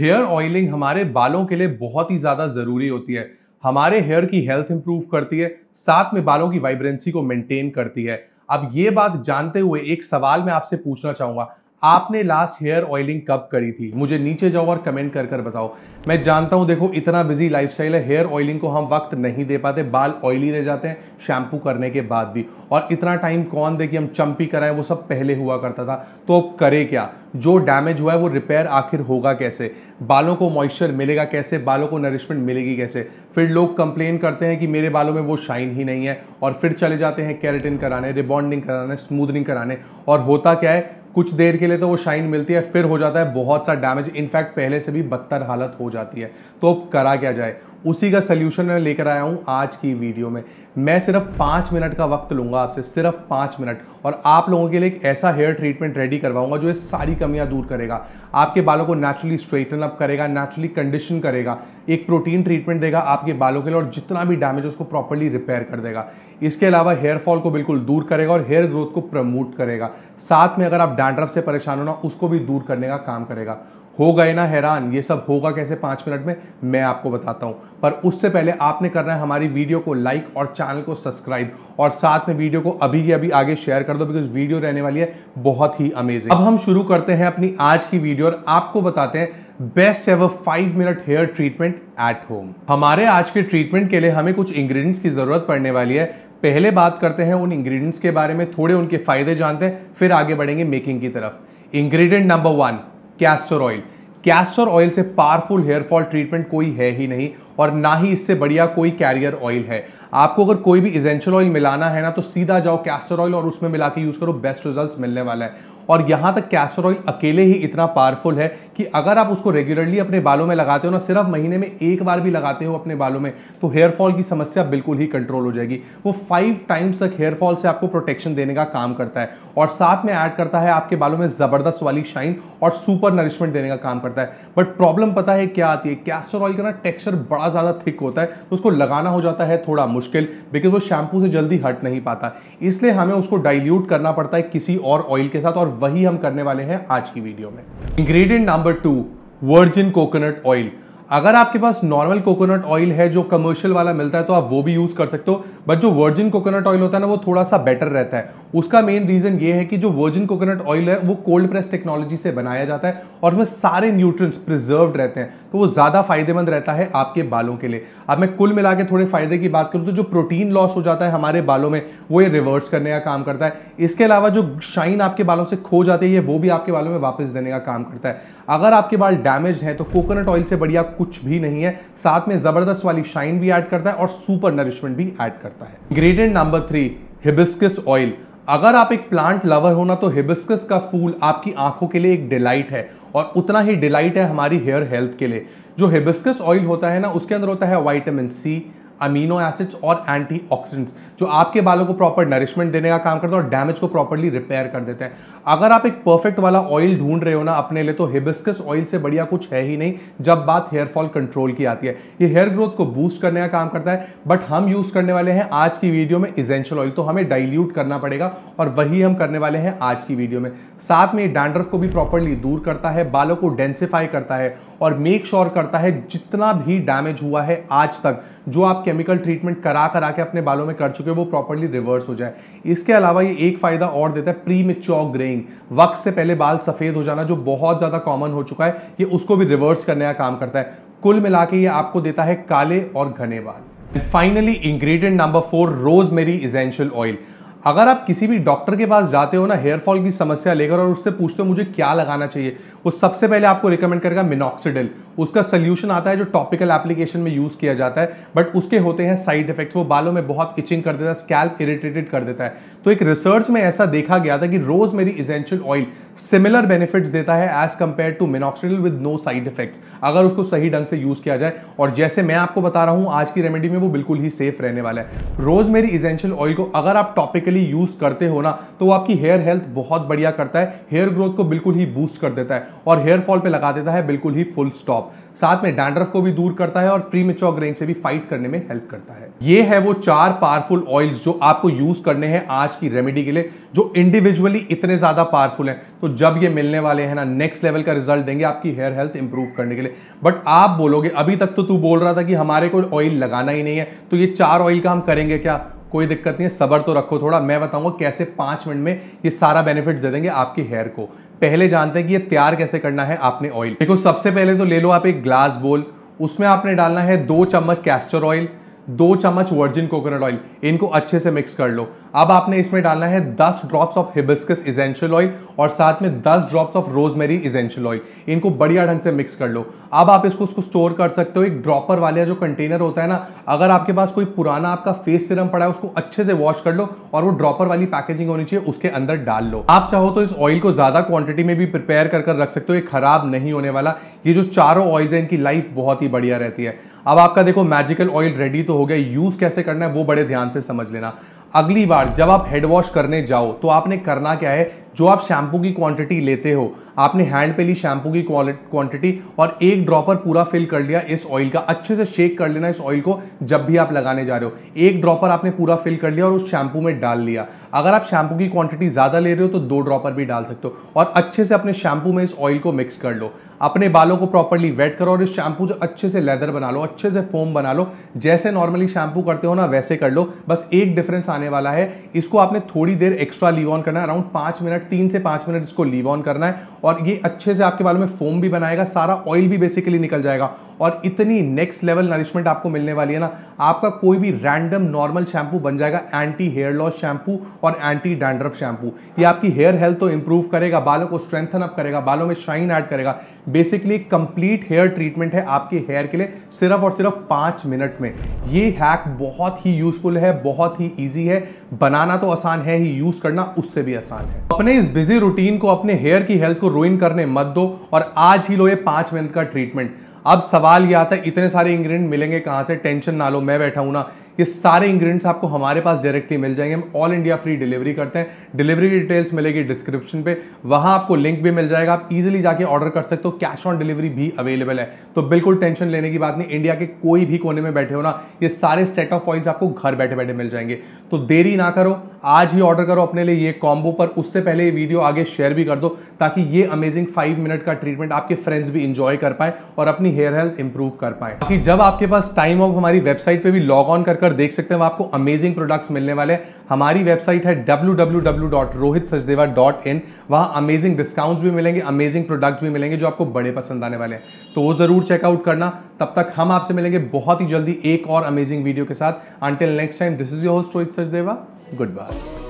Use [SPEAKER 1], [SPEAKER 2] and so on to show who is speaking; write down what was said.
[SPEAKER 1] hair oiling हमारे बालों के लिए बहुत ही ज़्यादा ज़रूरी होती है हमारे हेयर की हेल्थ इंप्रूव करती है साथ में बालों की वाइब्रेंसी को मेंटेन करती है अब ये बात जानते हुए एक सवाल मैं आपसे पूछना चाहूँगा आपने लास्ट हेयर ऑयलिंग कब करी थी मुझे नीचे जाओ और कमेंट कर कर बताओ मैं जानता हूं देखो इतना बिजी लाइफ है हेयर ऑयलिंग को हम वक्त नहीं दे पाते बाल ऑयली रह जाते हैं शैम्पू करने के बाद भी और इतना टाइम कौन दे कि हम चंपी कराएं वो सब पहले हुआ करता था तो अब करें क्या जो डैमेज हुआ है वो रिपेयर आखिर होगा कैसे बालों को मॉइस्चर मिलेगा कैसे बालों को नरिशमेंट मिलेगी कैसे फिर लोग कंप्लेन करते हैं कि मेरे बालों में वो शाइन ही नहीं है और फिर चले जाते हैं कैरेटिन कराने रिबॉन्डिंग कराने स्मूदनिंग कराने और होता क्या है कुछ देर के लिए तो वो शाइन मिलती है फिर हो जाता है बहुत सा डैमेज इनफैक्ट पहले से भी बदतर हालत हो जाती है तो अब करा क्या जाए उसी का सोल्यूशन मैं लेकर आया हूँ आज की वीडियो में मैं सिर्फ पाँच मिनट का वक्त लूँगा आपसे सिर्फ पाँच मिनट और आप लोगों के लिए एक ऐसा हेयर ट्रीटमेंट रेडी करवाऊंगा जो ये सारी कमियाँ दूर करेगा आपके बालों को नेचुरली स्ट्रेटन अप करेगा नेचुरली कंडीशन करेगा एक प्रोटीन ट्रीटमेंट देगा आपके बालों के लिए और जितना भी डैमेज उसको प्रॉपरली रिपेयर कर देगा इसके अलावा हेयर फॉल को बिल्कुल दूर करेगा और हेयर ग्रोथ को प्रमोट करेगा साथ में अगर आप डांड्रफ से परेशान होना उसको भी दूर करने का काम करेगा हो गए ना हैरान ये सब होगा कैसे पाँच मिनट में मैं आपको बताता हूँ पर उससे पहले आपने करना है हमारी वीडियो को लाइक और चैनल को सब्सक्राइब और साथ में वीडियो को अभी की अभी आगे शेयर कर दो बिकॉज वीडियो रहने वाली है बहुत ही अमेजिंग अब हम शुरू करते हैं अपनी आज की वीडियो और आपको बताते हैं best ever five minute hair treatment at home हमारे आज के ट्रीटमेंट के लिए हमें कुछ इंग्रीडियंट्स की ज़रूरत पड़ने वाली है पहले बात करते हैं उन इंग्रीडियंट्स के बारे में थोड़े उनके फायदे जानते हैं फिर आगे बढ़ेंगे मेकिंग की तरफ ingredient number one castor oil castor oil से पावरफुल हेयर फॉल ट्रीटमेंट कोई है ही नहीं और ना ही इससे बढ़िया कोई कैरियर ऑयल है आपको अगर कोई भी इजेंशियल ऑयल मिलाना है ना तो सीधा जाओ कैस्टर ऑयल और उसमें मिला के यूज़ करो बेस्ट रिजल्ट्स मिलने वाला है और यहाँ तक कैस्टर ऑयल अकेले ही इतना पावरफुल है कि अगर आप उसको रेगुलरली अपने बालों में लगाते हो ना सिर्फ महीने में एक बार भी लगाते हो अपने बालों में तो हेयरफॉल की समस्या बिल्कुल ही कंट्रोल हो जाएगी वो फाइव टाइम्स तक हेयरफॉल से आपको प्रोटेक्शन देने का काम करता है और साथ में ऐड करता है आपके बालों में ज़बरदस्त वाली शाइन और सुपर नरिशमेंट देने का काम करता है बट प्रॉब्लम पता है क्या आती है कैस्टर ऑयल का ना टेक्स्चर बड़ा ज़्यादा थिक होता है तो उसको लगाना हो जाता है थोड़ा मुश्किल बिकॉज वो शैम्पू से जल्दी हट नहीं पाता इसलिए हमें उसको डाइल्यूट करना पड़ता है किसी और ऑयल के साथ और वही हम करने वाले हैं आज की वीडियो में ingredient number two virgin coconut oil अगर आपके पास नॉर्मल कोकोनट ऑयल है जो कमर्शियल वाला मिलता है तो आप वो भी यूज़ कर सकते हो बट जो वर्जिन कोकोनट ऑयल होता है ना वो थोड़ा सा बेटर रहता है उसका मेन रीज़न ये है कि जो वर्जिन कोकोनट ऑयल है वो कोल्ड प्रेस टेक्नोलॉजी से बनाया जाता है और उसमें सारे न्यूट्रंस प्रिजर्व रहते हैं तो वो ज़्यादा फायदेमंद रहता है आपके बालों के लिए अब मैं कुल मिला के थोड़े फायदे की बात करूँ तो जो प्रोटीन लॉस हो जाता है हमारे बालों में वो ये रिवर्स करने का काम करता है इसके अलावा जो शाइन आपके बालों से खो जाती है वो भी आपके बालों में वापस देने का काम करता है अगर आपके बाल डैमेज हैं तो कोकोनट ऑयल से बढ़िया कुछ भी नहीं है साथ में ज़बरदस्त वाली शाइन भी ऐड करता है और सुपर नरिशमेंट भी ऐड करता है ingredient number three hibiscus oil अगर आप एक प्लांट लवर हो ना तो हिबिस्कस का फूल आपकी आंखों के लिए एक डिलाइट है और उतना ही डिलाइट है हमारी हेयर हेल्थ के लिए जो हिबिस्कस ऑयल होता है ना उसके अंदर होता है वाइटामिन सी अमीनो एसिड्स और एंटीऑक्सीडेंट्स जो आपके बालों को प्रॉपर नरिशमेंट देने का काम करते हैं और डैमेज को प्रॉपरली रिपेयर कर देते हैं अगर आप एक परफेक्ट वाला ऑयल ढूंढ रहे हो ना अपने लिए तो हिबिस्कस ऑयल से बढ़िया कुछ है ही नहीं जब बात हेयर फॉल कंट्रोल की आती है ये हेयर ग्रोथ को बूस्ट करने का काम करता है बट हम यूज़ करने वाले हैं आज की वीडियो में इजेंशियल ऑयल तो हमें डाइल्यूट करना पड़ेगा और वही हम करने वाले हैं आज की वीडियो में साथ में डैंड्रफ को भी प्रॉपरली दूर करता है बालों को डेंसीफाई करता है और मेक श्योर sure करता है जितना भी डैमेज हुआ है आज तक जो आप केमिकल ट्रीटमेंट करा करा के अपने बालों में कर चुके हो वो प्रॉपरली रिवर्स हो जाए इसके अलावा ये एक फ़ायदा और देता है प्री मिच्योर ग्रेइंग वक्त से पहले बाल सफ़ेद हो जाना जो बहुत ज़्यादा कॉमन हो चुका है ये उसको भी रिवर्स करने का काम करता है कुल मिला के ये आपको देता है काले और घने बाल finally ingredient number four rosemary essential oil अगर आप किसी भी डॉक्टर के पास जाते हो ना हेयर फॉल की समस्या लेकर और उससे पूछते हो मुझे क्या लगाना चाहिए वो सबसे पहले आपको रिकमेंड करेगा मिनोक्सीडिल उसका सोल्यूशन आता है जो टॉपिकल एप्लीकेशन में यूज़ किया जाता है बट उसके होते हैं साइड इफेक्ट्स वो बालों में बहुत इचिंग कर देता है स्कैल्प इरिटेटेड कर देता है तो एक रिसर्च में ऐसा देखा गया था कि रोज मेरी इजेंशियल ऑयल सिमिलर बेनिफिट्स देता है as compare to minoxidil with no side effects अगर उसको सही ढंग से यूज किया जाए और जैसे मैं आपको बता रहा हूं आज की रेमेडी में वो बिल्कुल ही सेफ रहने वाला है रोज मेरी इजेंशियल ऑयल को अगर आप टॉपिकली यूज करते हो ना तो वो आपकी हेयर हेल्थ बहुत बढ़िया करता है हेयर ग्रोथ को बिल्कुल ही बूस्ट कर देता है और हेयर फॉल पर लगा देता है बिल्कुल ही फुल स्टॉप साथ में डैंड्रफ को भी दूर करता है और प्री ग्रेन से भी फाइट करने में हेल्प करता है ये है वो चार पावरफुल ऑयल्स जो आपको यूज करने हैं आज की रेमेडी के लिए जो इंडिविजुअली इतने ज्यादा पावरफुल है तो तो जब ये मिलने वाले हैं ना नेक्स्ट लेवल का रिजल्ट देंगे आपकी हेयर हेल्थ इंप्रूव करने के लिए बट आप बोलोगे अभी तक तो तू बोल रहा था कि हमारे को ऑयल लगाना ही नहीं है तो ये चार ऑयल का हम करेंगे क्या कोई दिक्कत नहीं है सबर तो रखो थोड़ा मैं बताऊंगा कैसे पाँच मिनट में ये सारा बेनिफिट दे देंगे आपके हेयर को पहले जानते हैं कि ये तैयार कैसे करना है आपने ऑयल देखो सबसे पहले तो ले लो आप एक ग्लास बोल उसमें आपने डालना है दो चम्मच कैस्टर ऑयल दो चम्मच वर्जिन कोकोनट ऑयल इनको अच्छे से मिक्स कर लो अब आपने इसमें डालना है 10 drops of hibiscus essential oil और साथ में 10 drops of rosemary essential oil इनको बढ़िया ढंग से मिक्स कर लो अब आप इसको उसको स्टोर कर सकते हो एक ड्रॉपर वाले जो कंटेनर होता है ना अगर आपके पास कोई पुराना आपका फेस सिरम पड़ा है उसको अच्छे से वॉश कर लो और वो ड्रॉपर वाली पैकेजिंग होनी चाहिए उसके अंदर डाल लो आप चाहो तो इस ऑयल को ज़्यादा क्वांटिटी में भी प्रिपेयर कर रख सकते हो ये खराब नहीं होने वाला ये जो चारों ऑयल्स हैं इनकी लाइफ बहुत ही बढ़िया रहती है अब आपका देखो मैजिकल ऑयल रेडी तो हो गया यूज़ कैसे करना है वो बड़े ध्यान से समझ लेना अगली बार जब आप हेड वॉश करने जाओ तो आपने करना क्या है जो आप शैम्पू की क्वांटिटी लेते हो आपने हैंड पे ली शैम्पू की क्वांटिटी और एक ड्रॉपर पूरा फिल कर लिया इस ऑयल का अच्छे से शेक कर लेना इस ऑयल को जब भी आप लगाने जा रहे हो एक ड्रॉपर आपने पूरा फिल कर लिया और उस शैम्पू में डाल लिया अगर आप शैम्पू की क्वांटिटी ज़्यादा ले रहे हो तो दो ड्रॉपर भी डाल सकते हो और अच्छे से अपने शैम्पू में इस ऑयल को मिक्स कर लो अपने बालों को प्रॉपरली वेट करो और इस शैम्पू से अच्छे से लेदर बना लो अच्छे से फोम बना लो जैसे नॉर्मली शैम्पू करते हो ना वैसे कर लो बस एक डिफरेंस आने वाला है इसको आपने थोड़ी देर एक्स्ट्रा लीव ऑन करना अराउंड पाँच मिनट तीन से पाँच मिनट इसको लीव ऑन करना है और ये अच्छे से आपके बालों में फोम भी बनाएगा सारा ऑयल भी बेसिकली निकल जाएगा और इतनी नेक्स्ट लेवल नरिशमेंट आपको मिलने वाली है ना आपका कोई भी रैंडम नॉर्मल शैम्पू बन जाएगा एंटी हेयर लॉस शैम्पू और एंटी डैंड्रफ शैम्पू ये आपकी हेयर हेल्थ तो इंप्रूव करेगा बालों को स्ट्रेंथन अप करेगा बालों में शाइन ऐड करेगा बेसिकली कंप्लीट हेयर ट्रीटमेंट है आपके हेयर के लिए सिर्फ और सिर्फ पाँच मिनट में ये हैक बहुत ही यूजफुल है बहुत ही ईजी है बनाना तो आसान है ही यूज करना उससे भी आसान है अपने इस बिजी रूटीन को अपने हेयर की हेल्थ को रोइन करने मत दो और आज ही लो ये पांच मिनट का ट्रीटमेंट अब सवाल यह आता है इतने सारे इंग्रेडिएंट मिलेंगे कहाँ से टेंशन ना लो मैं बैठा हूँ ना ये सारे इंग्रेडिएंट्स आपको हमारे पास डायरेक्टली मिल जाएंगे हम ऑल इंडिया फ्री डिलीवरी करते हैं डिलीवरी की डिटेल्स मिलेगी डिस्क्रिप्शन पे वहां आपको लिंक भी मिल जाएगा आप इजिली जाके ऑर्डर कर सकते हो कैश ऑन डिलीवरी भी अवेलेबल है तो बिल्कुल टेंशन लेने की बात नहीं इंडिया के कोई भी कोने में बैठे हो ना ये सारे सेट ऑफ ऑयल्स आपको घर बैठे बैठे मिल जाएंगे तो देरी ना करो आज ही ऑर्डर करो अपने लिए ये कॉम्बो पर उससे पहले ये वीडियो आगे शेयर भी कर दो ताकि ये अमेजिंग फाइव मिनट का ट्रीटमेंट आपके फ्रेंड्स भी इंजॉय कर पाए और अपनी हेयर हेल्थ इंप्रूव कर पाए बाकी जब आपके पास टाइम हो हमारी वेबसाइट पर भी लॉग ऑन कर कर देख सकते हैं आपको अमेजिंग प्रोडक्ट्स मिलने वाले हैं हमारी वेबसाइट है www.rohitsachdeva.in वहाँ अमेजिंग डिस्काउंट्स भी मिलेंगे अमेजिंग प्रोडक्ट्स भी मिलेंगे जो आपको बड़े पसंद आने वाले हैं तो वो ज़रूर चेकआउट करना तब तक हम आपसे मिलेंगे बहुत ही जल्दी एक और अमेजिंग वीडियो के साथ until next time this is your host Rohit Sachdeva good bye